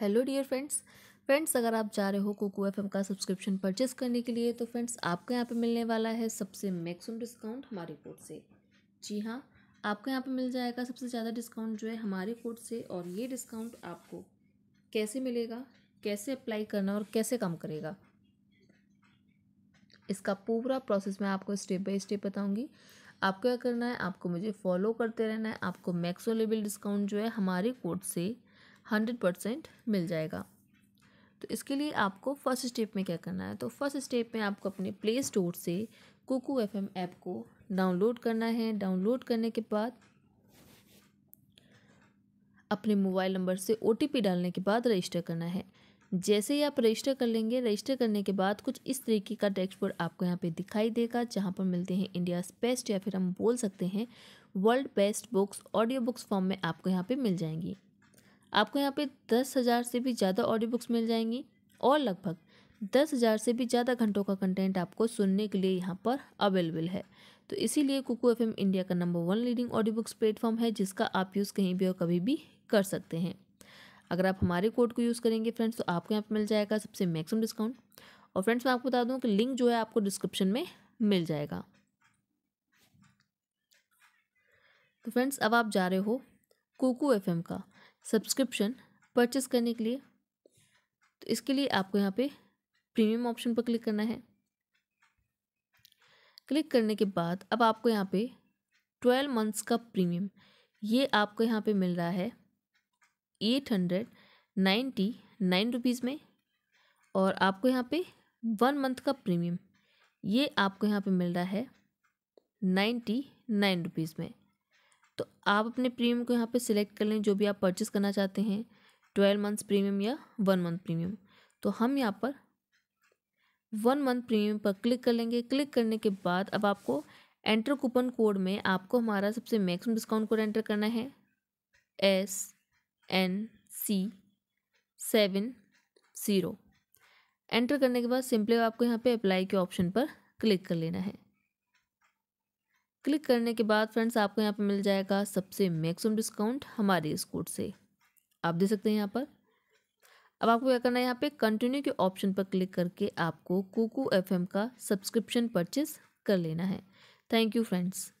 hello dear friends friends अगर आप जा रहे हो कोकू एफ का सब्सक्रिप्शन परचेस करने के लिए तो फ्रेंड्स आपको यहाँ पे मिलने वाला है सबसे मैक्सिमम डिस्काउंट हमारे कोड से जी हाँ आपको यहाँ पे मिल जाएगा सबसे ज़्यादा डिस्काउंट जो है हमारे कोड से और ये डिस्काउंट आपको कैसे मिलेगा कैसे अप्लाई करना और कैसे काम करेगा इसका पूरा प्रोसेस मैं आपको स्टेप बाई स्टेप बताऊँगी आपको क्या करना है आपको मुझे फॉलो करते रहना है आपको मैक्सो लेवल डिस्काउंट जो है हमारे कोड से हंड्रेड परसेंट मिल जाएगा तो इसके लिए आपको फर्स्ट स्टेप में क्या करना है तो फर्स्ट स्टेप में आपको अपने प्ले स्टोर से कुकू एफ एम ऐप को डाउनलोड करना है डाउनलोड करने के बाद अपने मोबाइल नंबर से ओ डालने के बाद रजिस्टर करना है जैसे ही आप रजिस्टर कर लेंगे रजिस्टर करने के बाद कुछ इस तरीके का टेक्स्ट बोर्ड आपको यहाँ पे दिखाई देगा जहाँ पर मिलते हैं इंडिया बेस्ट या फिर हम बोल सकते हैं world best books audio books form में आपको यहाँ पे मिल जाएंगी आपको यहाँ पे दस हज़ार से भी ज़्यादा ऑडियो बुक्स मिल जाएंगी और लगभग दस हज़ार से भी ज़्यादा घंटों का कंटेंट आपको सुनने के लिए यहाँ पर अवेलेबल है तो इसीलिए कुकू एफ इंडिया का number one leading audio books platform है जिसका आप यूज़ कहीं भी और कभी भी कर सकते हैं अगर आप हमारे कोड को यूज़ करेंगे फ्रेंड्स तो आपको यहाँ पर मिल जाएगा सबसे मैक्सिमम डिस्काउंट और फ्रेंड्स मैं आपको बता दूँ कि लिंक जो है आपको डिस्क्रिप्शन में मिल जाएगा तो फ्रेंड्स अब आप जा रहे हो कोकू एफ का सब्सक्रिप्शन परचेस करने के लिए तो इसके लिए आपको यहाँ पे प्रीमियम ऑप्शन पर क्लिक करना है क्लिक करने के बाद अब आपको यहाँ पे ट्वेल्व मंथ्स का प्रीमियम ये आपको यहाँ पे मिल रहा है eight hundred ninety nine rupees में और आपको यहाँ पे वन मंथ का प्रीमियम ये आपको यहाँ पे मिल रहा है नाइन्टी नाइन रुपीज़ में तो आप अपने प्रीमियम को यहाँ पे सिलेक्ट कर लें जो भी आप परचेस करना चाहते हैं ट्वेल्व मंथ्स प्रीमियम या वन मंथ प्रीमियम तो हम यहाँ पर वन मंथ प्रीमियम पर क्लिक कर लेंगे क्लिक करने के बाद अब आपको एंटर कूपन कोड में आपको हमारा सबसे मैक्सिमम डिस्काउंट कोड एंटर करना है S N C seven zero enter करने के बाद सिंपली आपको यहाँ पे अप्लाई के ऑप्शन पर क्लिक कर लेना है क्लिक करने के बाद फ्रेंड्स आपको यहाँ पर मिल जाएगा सबसे मैक्सिमम डिस्काउंट हमारे इस कोड से आप दे सकते हैं यहाँ पर अब आपको क्या करना है यहाँ पे कंटिन्यू के ऑप्शन पर क्लिक करके आपको कुकू एफएम का सब्सक्रिप्शन परचेज कर लेना है थैंक यू फ्रेंड्स